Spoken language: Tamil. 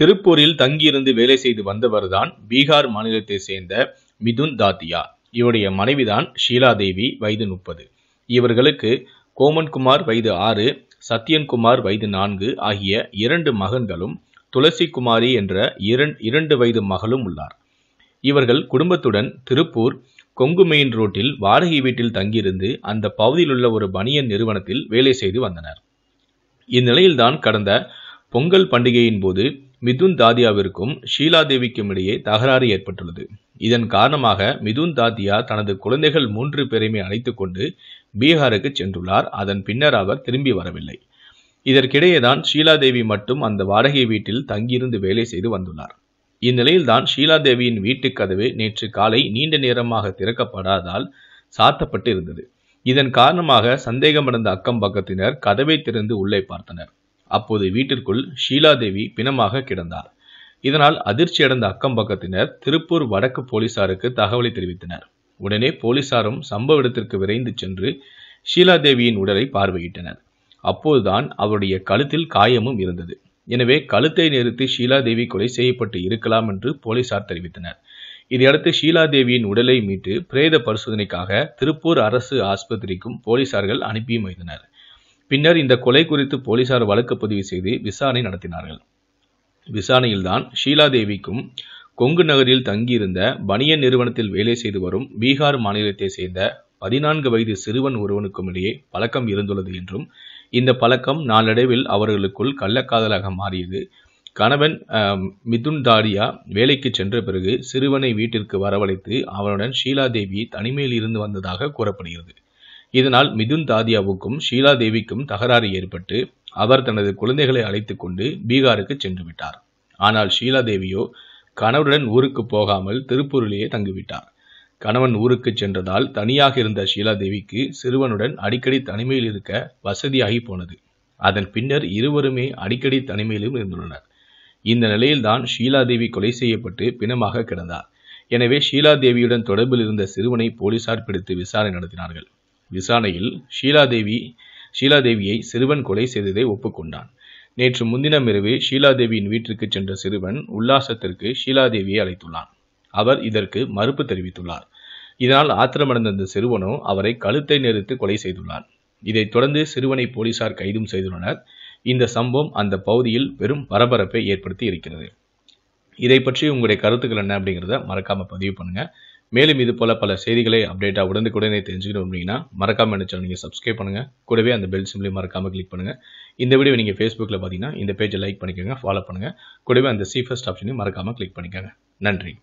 திருப்பூரில் தங்கியிருந்து வேலை செய்து வந்தவர்தான் பீகார் மாநிலத்தை சேர்ந்த மிதுன் தாத்தியா இவருடைய மனைவிதான் ஷீலா தேவி வயது முப்பது இவர்களுக்கு கோமன்குமார் வயது ஆறு சத்யன்குமார் வயது நான்கு ஆகிய இரண்டு மகன்களும் துளசி குமாரி என்ற இரண்டு வயது மகளும் உள்ளார் இவர்கள் குடும்பத்துடன் திருப்பூர் கொங்கு மெயின் ரோட்டில் வாடகை வீட்டில் தங்கியிருந்து அந்த பகுதியில் உள்ள ஒரு பனியன் நிறுவனத்தில் வேலை செய்து வந்தனர் இந்நிலையில்தான் கடந்த பொங்கல் பண்டிகையின் போது மிதுன் தாதியாவிற்கும் ஷீலா தேவிக்கும் இடையே தகராறு ஏற்பட்டுள்ளது இதன் காரணமாக மிதுன் தாதியா தனது குழந்தைகள் மூன்று பேரையுமே அழைத்து கொண்டு பீகாருக்கு சென்றுள்ளார் அதன் பின்னர் அவர் திரும்பி வரவில்லை இதற்கிடையே தான் ஷீலாதேவி மட்டும் அந்த வாடகை வீட்டில் தங்கியிருந்து வேலை செய்து வந்துள்ளார் இந்நிலையில்தான் ஷீலாதேவியின் வீட்டுக் கதவு நேற்று காலை நீண்ட நேரமாக திறக்கப்படாதால் சாத்தப்பட்டு இருந்தது இதன் காரணமாக சந்தேகமடைந்த அக்கம் பக்கத்தினர் கதவை திறந்து உள்ளே பார்த்தனர் அப்போது வீட்டிற்குள் ஷீலாதேவி பிணமாக கிடந்தார் இதனால் அடைந்த அக்கம் பக்கத்தினர் திருப்பூர் வடக்கு போலீசாருக்கு தகவலை தெரிவித்தனர் உடனே போலீசாரும் சம்பவ இடத்திற்கு விரைந்து சென்று ஷீலாதேவியின் உடலை பார்வையிட்டனர் அப்போதுதான் அவருடைய கழுத்தில் காயமும் இருந்தது எனவே கழுத்தை நிறுத்தி ஷீலாதேவி கொலை செய்யப்பட்டு இருக்கலாம் என்று போலீசார் தெரிவித்தனர் இதையடுத்து ஷீலாதேவியின் உடலை மீட்டு பிரேத பரிசோதனைக்காக திருப்பூர் அரசு ஆஸ்பத்திரிக்கும் போலீசார்கள் அனுப்பியும் வைத்தனர் பின்னர் இந்த கொலை குறித்து போலீசார் வழக்கு பதிவு செய்து விசாரணை நடத்தினார்கள் விசாரணையில்தான் ஷீலா தேவிக்கும் கொங்கு நகரில் தங்கியிருந்த பனியன் நிறுவனத்தில் வேலை செய்து வரும் பீகார் மாநிலத்தை சேர்ந்த பதினான்கு வயது சிறுவன் ஒருவனுக்கும் இடையே பழக்கம் இருந்துள்ளது என்றும் இந்த பழக்கம் நாளடைவில் அவர்களுக்குள் கள்ளக்காதலாக மாறியது கணவன் மிதுன் தாரியா வேலைக்கு சென்ற பிறகு சிறுவனை வீட்டிற்கு வரவழைத்து அவனுடன் ஷீலா தேவி தனிமையில் இருந்து வந்ததாக கூறப்படுகிறது இதனால் மிதுன் தாதியாவுக்கும் ஷீலா தேவிக்கும் தகராறு ஏற்பட்டு அவர் தனது குழந்தைகளை அழைத்து கொண்டு பீகாருக்கு சென்று விட்டார் ஆனால் ஷீலா தேவியோ கணவருடன் ஊருக்கு போகாமல் திருப்பூரிலேயே தங்கிவிட்டார் கணவன் ஊருக்கு சென்றதால் தனியாக இருந்த ஷீலா தேவிக்கு சிறுவனுடன் அடிக்கடி தனிமையில் இருக்க வசதியாகி போனது அதன் பின்னர் இருவருமே அடிக்கடி தனிமையிலும் இருந்துள்ளனர் இந்த நிலையில்தான் தேவி கொலை செய்யப்பட்டு பிணமாக கிடந்தார் எனவே ஷீலா தேவியுடன் தொடர்பில் இருந்த சிறுவனை போலீசார் பிடித்து விசாரணை நடத்தினார்கள் விசாரணையில் ஷீலாதேவி ஷீலாதேவியை சிறுவன் கொலை செய்ததை ஒப்புக்கொண்டான் நேற்று முன்தினம் இரவு ஷீலாதேவியின் வீட்டிற்கு சென்ற சிறுவன் உல்லாசத்திற்கு ஷீலாதேவியை அழைத்துள்ளான் அவர் இதற்கு மறுப்பு தெரிவித்துள்ளார் இதனால் ஆத்திரமடைந்த அந்த சிறுவனோ அவரை கழுத்தை நிறுத்து கொலை செய்துள்ளார் இதைத் தொடர்ந்து சிறுவனை போலீசார் கைதும் செய்துள்ளனர் இந்த சம்பவம் அந்த பகுதியில் பெரும் பரபரப்பை ஏற்படுத்தி இருக்கிறது இதை பற்றி உங்களுடைய கருத்துக்கள் என்ன அப்படிங்கிறத மறக்காமல் பதிவு பண்ணுங்கள் மேலும் இது போல பல செய்திகளை அப்டேட்டாக உடனுக்குடனே தெரிஞ்சுக்கணும் அப்படின்னா மறக்காமல் நினைச்சா நீங்கள் சப்ஸ்கிரைப் பண்ணுங்கள் கூடவே அந்த பெல் சிம்லையும் மறக்காமல் கிளிக் பண்ணுங்கள் இந்த வீடியோ நீங்கள் ஃபேஸ்புக்கில் பார்த்தீங்கன்னா இந்த பேஜை லைக் பண்ணிக்கோங்க ஃபாலோ பண்ணுங்கள் கூடவே அந்த சீஃபஸ்ட் ஆப்ஷனையும் மறக்காமல் கிளிக் பண்ணிக்கோங்க நன்றி